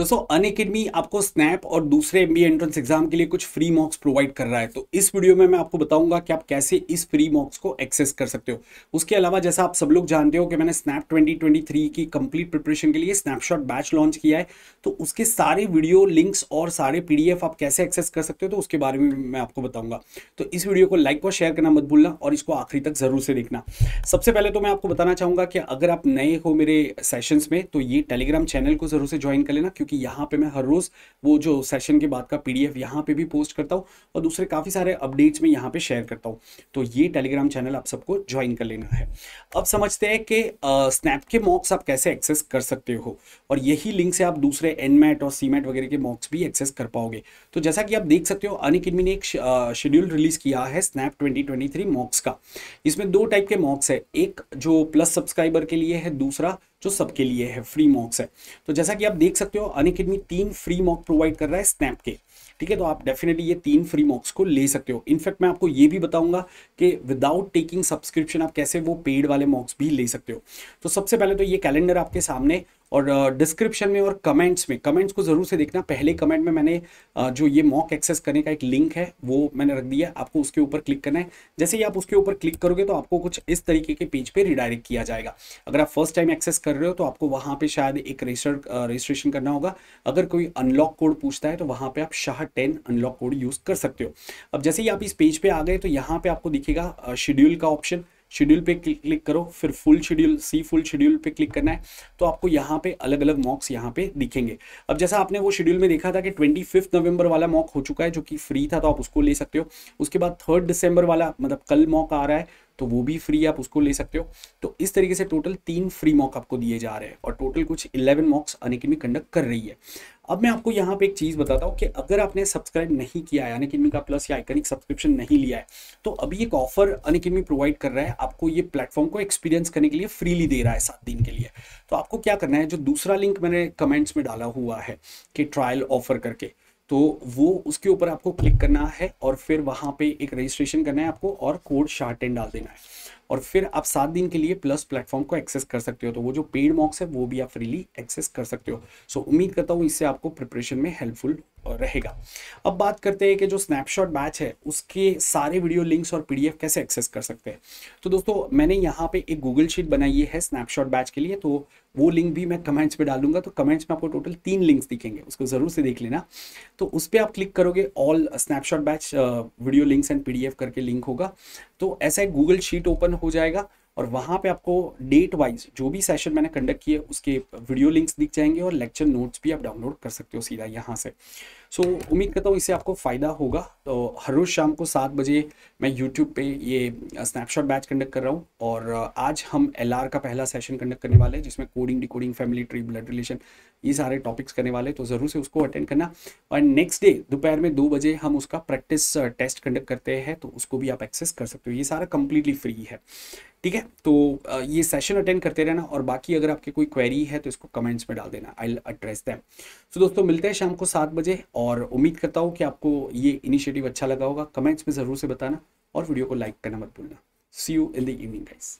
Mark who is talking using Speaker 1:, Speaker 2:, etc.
Speaker 1: दोस्तों अन अकेडमी आपको स्नैप और दूसरे एम एंट्रेंस एग्जाम के लिए कुछ फ्री मॉक्स प्रोवाइड कर रहा है तो इस वीडियो में मैं आपको बताऊंगा कि आप कैसे इस फ्री मॉक्स को एक्सेस कर सकते हो उसके अलावा जैसा आप सब लोग जानते हो कि मैंने स्नैप 2023 की कंप्लीट प्रिपरेशन के लिए स्नैपशॉट बैच लॉन्च किया है तो उसके सारे वीडियो लिंक्स और सारे पी आप कैसे एक्सेस कर सकते हो तो उसके बारे में मैं आपको बताऊंगा तो इस वीडियो को लाइक और शेयर करना मत भूलना और इसको आखिरी तक जरूर से देखना सबसे पहले तो मैं आपको बताना चाहूंगा कि अगर आप नए हो मेरे सेशन में तो ये टेलीग्राम चैनल को जरूर से ज्वाइन कर लेना क्योंकि यहाँ पे मैं हर रोज़ वो जो सेशन के बाद का पी डी एफ यहाँ पे भी पोस्ट करता हूँ और दूसरे काफ़ी सारे अपडेट्स में यहाँ पे शेयर करता हूँ तो ये टेलीग्राम चैनल आप सबको ज्वाइन कर लेना है अब समझते हैं कि स्नैप के मॉक्स आप कैसे एक्सेस कर सकते हो और यही लिंक से आप दूसरे एनमेट और सीमेट वगैरह के मॉक्स भी एक्सेस कर पाओगे तो जैसा कि आप देख सकते हो अनिक इनमी ने एक शेड्यूल रिलीज किया है स्नैप 2023 मॉक्स का इसमें दो टाइप के मॉक्स है एक जो प्लस सब्सक्राइबर के लिए है दूसरा जो सबके लिए है फ्री मॉक्स है तो जैसा कि आप देख सकते हो अनकेडमी तीन फ्री मॉक प्रोवाइड कर रहा है स्नैप के ठीक है तो आप डेफिनेटली ये तीन फ्री मॉक्स को ले सकते हो इनफैक्ट मैं आपको ये भी बताऊंगा कि विदाउट टेकिंग सब्सक्रिप्शन आप कैसे वो पेड वाले मॉक्स भी ले सकते हो तो सबसे पहले तो ये कैलेंडर आपके सामने और डिस्क्रिप्शन में और कमेंट्स में कमेंट्स को ज़रूर से देखना पहले कमेंट में मैंने जो ये मॉक एक्सेस करने का एक लिंक है वो मैंने रख दिया आपको उसके ऊपर क्लिक करना है जैसे ही आप उसके ऊपर क्लिक करोगे तो आपको कुछ इस तरीके के पेज पे रिडायरेक्ट किया जाएगा अगर आप फर्स्ट टाइम एक्सेस कर रहे हो तो आपको वहाँ पर शायद एक रजिस्टर रजिस्ट्रेशन करना होगा अगर कोई अनलॉक कोड पूछता है तो वहाँ पर आप शाह टेन अनलॉक कोड यूज़ कर सकते हो अब जैसे ही आप इस पेज पर आ गए तो यहाँ पर आपको दिखेगा शेड्यूल का ऑप्शन शेड्यूल पे क्लिक करो फिर फुल शेड्यूल सी फुल शेड्यूल पे क्लिक करना है तो आपको यहाँ पे अलग अलग मॉक्स यहाँ पे दिखेंगे अब जैसा आपने वो शेड्यूल में देखा था कि ट्वेंटी फिफ्थ नवंबर वाला मॉक हो चुका है जो कि फ्री था तो आप उसको ले सकते हो उसके बाद थर्ड दिसंबर वाला मतलब कल मॉक आ रहा है तो वो भी फ्री आप उसको ले सकते हो तो इस तरीके से टोटल तीन फ्री मॉक आपको दिए जा रहे हैं और टोटल कुछ इलेवन मॉक्स अनेकेडमी कंडक्ट कर रही है अब मैं आपको यहाँ पे एक चीज़ बताता हूँ कि अगर आपने सब्सक्राइब नहीं किया है अनिकेडमी का प्लस या आइकनिक सब्सक्रिप्शन नहीं लिया है तो अभी एक ऑफर अनिकेडमी प्रोवाइड कर रहा है आपको ये प्लेटफॉर्म को एक्सपीरियंस करने के लिए फ्रीली दे रहा है सात दिन के लिए तो आपको क्या करना है जो दूसरा लिंक मैंने कमेंट्स में डाला हुआ है कि ट्रायल ऑफर करके तो वो उसके ऊपर आपको क्लिक करना है और फिर वहाँ पे एक रजिस्ट्रेशन करना है आपको और कोड शार्ट एंड डाल देना है और फिर आप सात दिन के लिए प्लस प्लेटफॉर्म को एक्सेस कर सकते हो तो वो जो पेड मॉक्स है वो भी आप फ्रीली एक्सेस कर सकते हो सो so, उम्मीद करता हूँ इससे आपको प्रिपरेशन में हेल्पफुल रहेगा अब बात करते हैं कि जो स्नैपशॉट बैच है उसके सारे वीडियो लिंक्स और पीडीएफ कैसे एक्सेस कर सकते हैं तो दोस्तों मैंने यहाँ पे एक गूगल शीट बनाई है स्नैपशॉट बैच के लिए तो वो लिंक भी मैं कमेंट्स पे डालूंगा तो कमेंट्स में आपको टोटल तीन लिंक्स दिखेंगे उसको ज़रूर से देख लेना तो उस पर आप क्लिक करोगे all snapshot batch video links and P करके लिंक होगा तो ऐसा एक गूगल शीट ओपन ओपन हो जाएगा और वहाँ पे आपको डेट वाइज जो भी सेशन मैंने कंडक्ट किए उसके वीडियो लिंक्स दिख जाएंगे और लेक्चर नोट्स भी आप डाउनलोड कर सकते हो सीधा यहाँ से सो so, उम्मीद करता हूँ इससे आपको फ़ायदा होगा तो हर रोज़ शाम को सात बजे मैं यूट्यूब पे ये स्नैपशॉट बैच कंडक्ट कर रहा हूँ और आज हम एल का पहला सेशन कंडक्ट करने वाले हैं जिसमें coding decoding family tree blood relation ये सारे टॉपिक्स करने वाले तो ज़रूर से उसको अटेंड करना और नेक्स्ट डे दोपहर में दो बजे हम उसका प्रैक्टिस टेस्ट कंडक्ट करते हैं तो उसको भी आप एक्सेस कर सकते हो ये सारा कंप्लीटली फ्री है ठीक है तो uh, ये सेशन अटेंड करते रहना और बाकी अगर आपके कोई क्वेरी है तो इसको कमेंट्स में डाल देना आई एड्रेस दैम सो दोस्तों मिलते हैं शाम को सात बजे और उम्मीद करता हूँ कि आपको ये इनिशिएटिव अच्छा लगा होगा कमेंट्स में ज़रूर से बताना और वीडियो को लाइक करना मत भूलना see you in the evening guys